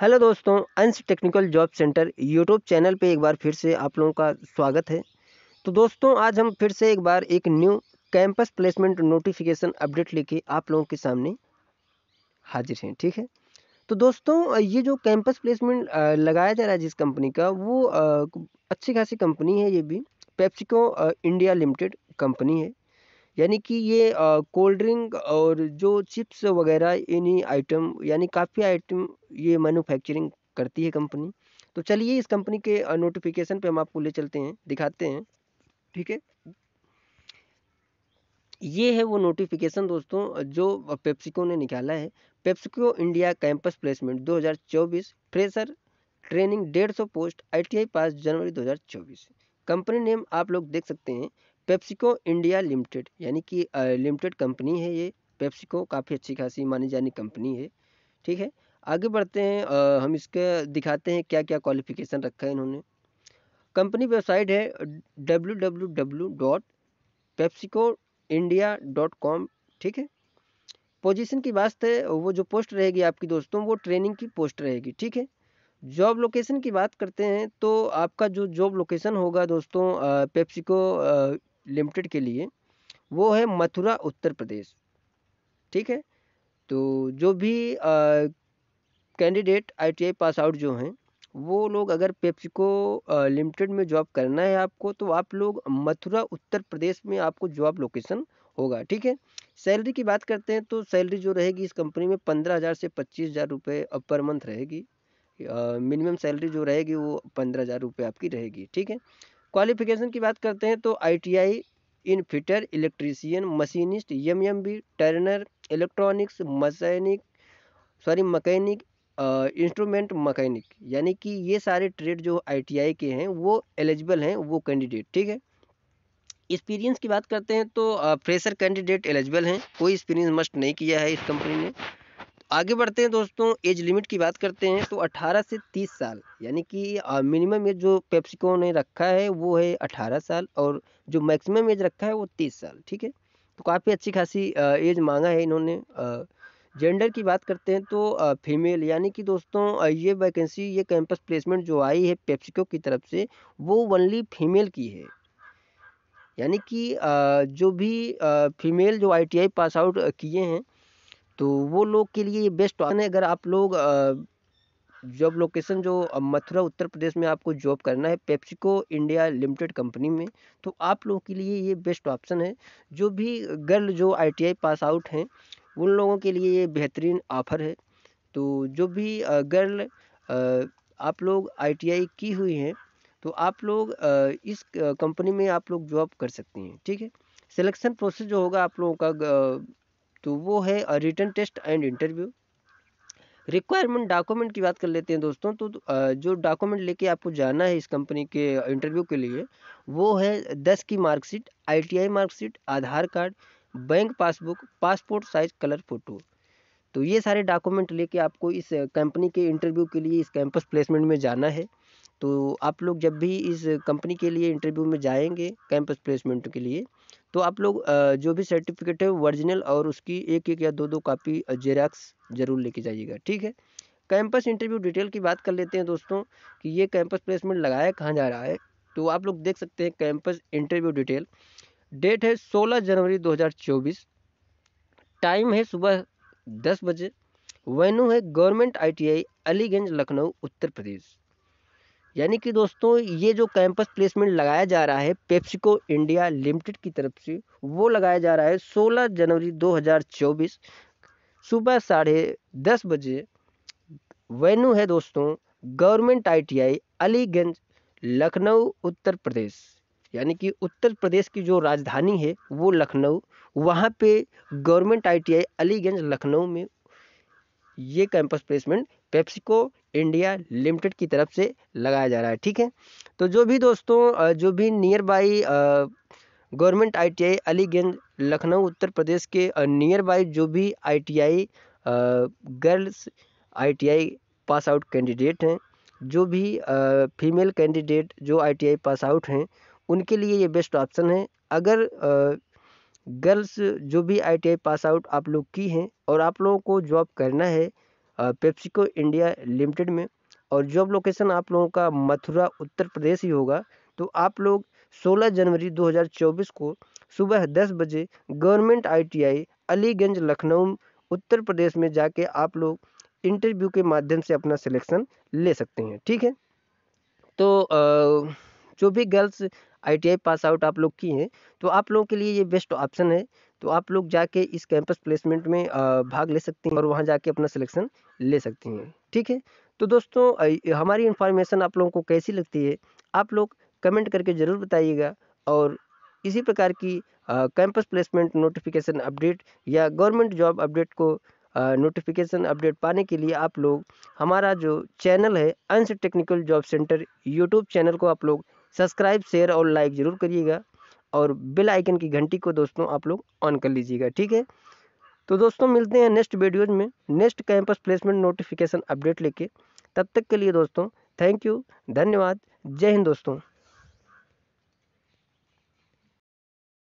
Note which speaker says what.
Speaker 1: hello दोस्तों Ansh technical job centre YouTube channel पे एक बार फिर से आप लोगों का स्वागत है तो दोस्तों आज हम फिर से एक बार एक new campus placement notification update लेके आप लोगों के सामने हाजिर हैं ठीक है तो दोस्तों ये जो कैंपस प्लेसमेंट लगाया जा रहा है जिस कंपनी का वो अच्छी खासी कंपनी है ये भी पेप्सिको इंडिया लिमिटेड कंपनी है यानी कि ये कोल्ड ड्रिंक और जो चिप्स वगैरह इन्हीं आइटम यानी काफ़ी आइटम ये मैन्युफैक्चरिंग करती है कंपनी तो चलिए इस कंपनी के नोटिफिकेशन पे हम आपको ले चलते हैं दिखाते हैं ठीक है ये है वो नोटिफिकेशन दोस्तों जो पेप्सिको ने निकाला है PepsiCo India campus placement 2024 fresher training डेढ़ सौ पोस्ट आईटीआई पास जनवरी 2024 कंपनी नेम आप लोग देख सकते हैं पेप्सिको इंडिया लिमिटेड यानी कि लिमिटेड कंपनी है ये पेप्सिको काफ़ी अच्छी खासी मानी जानी कंपनी है ठीक है आगे बढ़ते हैं आ, हम इसके दिखाते हैं क्या क्या क्वालिफिकेशन रखा है इन्होंने कंपनी वेबसाइट है W W W dot PepsiCo India dot com ठीक है पोजीशन की बात है वो जो पोस्ट रहेगी आपकी दोस्तों वो ट्रेनिंग की पोस्ट रहेगी ठीक है जॉब लोकेशन की बात करते हैं तो आपका जो जॉब लोकेशन होगा दोस्तों पेप्सिको लिमिटेड के लिए वो है मथुरा उत्तर प्रदेश ठीक है तो जो भी कैंडिडेट आई पास आउट जो हैं वो लोग अगर पेप्सिको लिमिटेड में जॉब करना है आपको तो आप लोग मथुरा उत्तर प्रदेश में आपको जॉब लोकेशन होगा ठीक है सैलरी की बात करते हैं तो सैलरी जो रहेगी इस कंपनी में पंद्रह हज़ार से पच्चीस हज़ार रुपये पर मंथ रहेगी मिनिमम सैलरी जो रहेगी वो पंद्रह हज़ार रुपये आपकी रहेगी ठीक है क्वालिफिकेशन की बात करते हैं तो आई इन fitter electrician machinist M M B turner electronics mechanic sorry mechanic instrument mechanic यानी कि ये सारे ट्रेड जो आई के हैं वो एलिजिबल हैं वो कैंडिडेट ठीक है एक्सपीरियंस की बात करते हैं तो फ्रेशर कैंडिडेट एलिजिबल हैं कोई एक्सपीरियंस मस्ट नहीं किया है इस कंपनी ने आगे बढ़ते हैं दोस्तों एज लिमिट की बात करते हैं तो 18 से 30 साल यानी कि मिनिमम एज जो पेप्सिको ने रखा है वो है 18 साल और जो मैक्सिमम एज रखा है वो 30 साल ठीक है तो काफ़ी अच्छी खासी एज मांगा है इन्होंने जेंडर की बात करते हैं तो फीमेल यानी कि दोस्तों ये वैकेंसी ये कैंपस प्लेसमेंट जो आई है पेप्सिको की तरफ से वो वनली फीमेल की है यानी कि जो भी फीमेल जो आईटीआई पास आउट किए हैं तो वो लोग के लिए बेस्ट ऑप्शन अगर आप लोग जॉब लोकेशन जो मथुरा उत्तर प्रदेश में आपको जॉब करना है पेप्सिको इंडिया लिमिटेड कंपनी में तो आप लोगों के लिए ये बेस्ट ऑप्शन है जो भी गर्ल जो आईटीआई पास आउट हैं उन लोगों के लिए ये बेहतरीन ऑफ़र है तो जो भी गर्ल आप लोग आईटीआई की हुई हैं तो आप लोग इस कंपनी में आप लोग जॉब कर सकती हैं ठीक है सिलेक्शन प्रोसेस जो होगा आप लोगों का तो वो है written test and interview requirement document की बात कर लेते हैं दोस्तों तो, तो जो डॉक्यूमेंट लेके आपको जाना है इस कंपनी के इंटरव्यू के लिए वो है दस की marksheet ITI marksheet Aadhaar card bank passbook passport size colour photo तो ये सारे डॉक्यूमेंट लेके आपको इस कंपनी के इंटरव्यू के लिए इस कैंपस प्लेसमेंट में जाना है तो आप लोग जब भी इस कंपनी के लिए इंटरव्यू में जाएंगे कैंपस प्लेसमेंट के लिए तो आप लोग जो भी सर्टिफिकेट है ओरिजिनल और उसकी एक एक या दो दो कापी जेराक्स जरूर लेके जाइएगा ठीक है कैंपस इंटरव्यू डिटेल की बात कर लेते हैं दोस्तों कि ये कैंपस प्लेसमेंट लगाया कहाँ जा रहा है तो आप लोग देख सकते हैं कैंपस इंटरव्यू डिटेल डेट है 16 जनवरी 2024 टाइम है सुबह 10 बजे वेन्यू है गवर्नमेंट आईटीआई अलीगंज लखनऊ उत्तर प्रदेश यानी कि दोस्तों ये जो कैंपस प्लेसमेंट लगाया जा रहा है पेप्सिको इंडिया लिमिटेड की तरफ से वो लगाया जा रहा है 16 जनवरी 2024 सुबह साढ़े दस बजे वेन्यू है दोस्तों गवर्नमेंट आईटीआई अलीगंज लखनऊ उत्तर प्रदेश यानी कि उत्तर प्रदेश की जो राजधानी है वो लखनऊ वहाँ पे गवर्नमेंट आईटीआई अलीगंज लखनऊ में ये campus placement PepsiCo India limited की तरफ से लगाया जा रहा है ठीक है तो जो भी दोस्तों जो भी nearby government ITI Aliganj Lucknow Uttar Pradesh के नियर बाई जो भी ITI girls ITI pass out candidate हैं जो भी फीमेल कैंडिडेट जो आईटीआई पास आउट हैं उनके लिए ये बेस्ट ऑप्शन है अगर गर्ल्स जो भी आईटीआई पास आउट आप लोग की हैं और आप लोगों को जॉब करना है पेप्सिको इंडिया लिमिटेड में और जॉब लोकेशन आप लोगों का मथुरा उत्तर प्रदेश ही होगा तो आप लोग 16 जनवरी 2024 को सुबह 10 बजे गवर्नमेंट आईटीआई अलीगंज लखनऊ उत्तर प्रदेश में जाके आप लोग इंटरव्यू के माध्यम से अपना सिलेक्शन ले सकते हैं ठीक है तो जो भी गर्ल्स आई पास आउट आप लोग की हैं तो आप लोगों के लिए ये बेस्ट ऑप्शन है तो आप लोग जाके इस कैंपस प्लेसमेंट में भाग ले सकते हैं और वहाँ जाके अपना सिलेक्शन ले सकती हैं ठीक है तो दोस्तों हमारी इन्फॉर्मेशन आप लोगों को कैसी लगती है आप लोग कमेंट करके ज़रूर बताइएगा और इसी प्रकार की कैंपस प्लेसमेंट नोटिफिकेशन अपडेट या गवर्नमेंट जॉब अपडेट को नोटिफिकेशन अपडेट पाने के लिए आप लोग हमारा जो चैनल है Ansh technical job centre YouTube channel को आप लोग सब्सक्राइब शेयर और लाइक ज़रूर करिएगा और बेल आइकन की घंटी को दोस्तों आप लोग ऑन कर लीजिएगा ठीक है तो दोस्तों मिलते हैं नेक्स्ट वीडियोज में next campus placement notification update लेके तब तक के लिए दोस्तों थैंक यू धन्यवाद जय हिंद दोस्तों